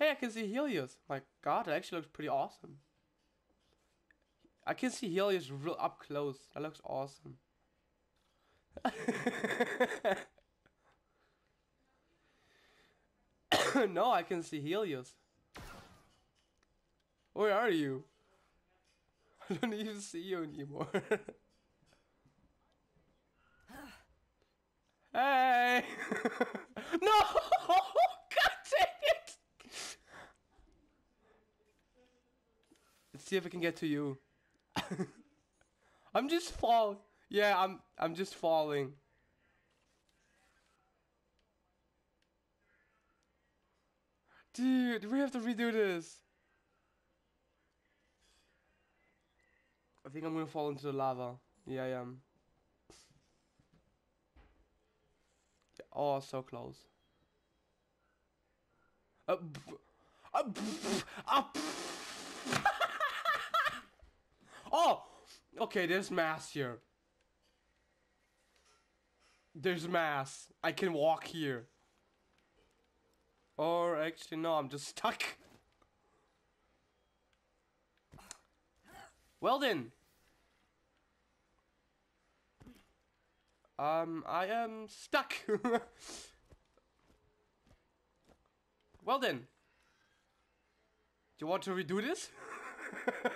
Hey, I can see Helios. My god, that actually looks pretty awesome. I can see Helios real up close. That looks awesome. no, I can see Helios. Where are you? I don't even see you anymore. hey! no! Let's see if I can get to you. I'm just falling. Yeah, I'm I'm just falling. Dude, we have to redo this. I think I'm gonna fall into the lava. Yeah, I am. Oh, so close. Up, up, up. Okay, there's mass here. There's mass. I can walk here. Or actually, no, I'm just stuck. Well then. Um, I am stuck. well then. Do you want to redo this?